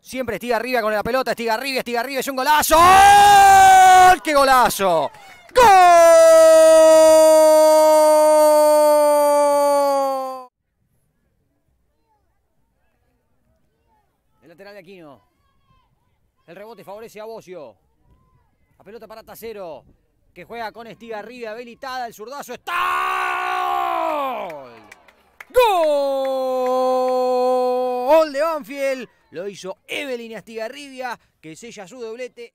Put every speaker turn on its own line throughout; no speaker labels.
Siempre estiga arriba con la pelota, estiga arriba, estiga arriba, es un golazo. ¡Qué golazo! ¡Gol! El lateral de Aquino. El rebote favorece a Bocio. La pelota para Tacero, que juega con estiga arriba, habilitada, el zurdazo está. ¡Gol! ¡Gol! ¡Gol de Banfield! Lo hizo Evelyn Astigarribia, que sella su doblete.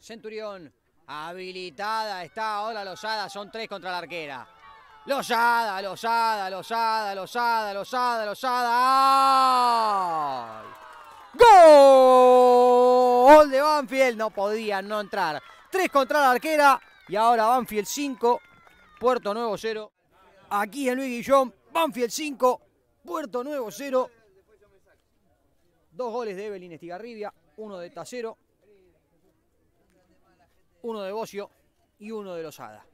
Centurión, habilitada está ahora losada son tres contra la arquera. Losada, losada, losada, losada, losada, losada. ¡Gol! de Banfield, no podía no entrar. Tres contra la arquera y ahora Banfield 5, Puerto Nuevo 0. Aquí en Luis Guillón, Banfield 5, Puerto Nuevo 0. Dos goles de Evelyn Estigarribia, uno de Tacero, uno de Bocio y uno de Lozada.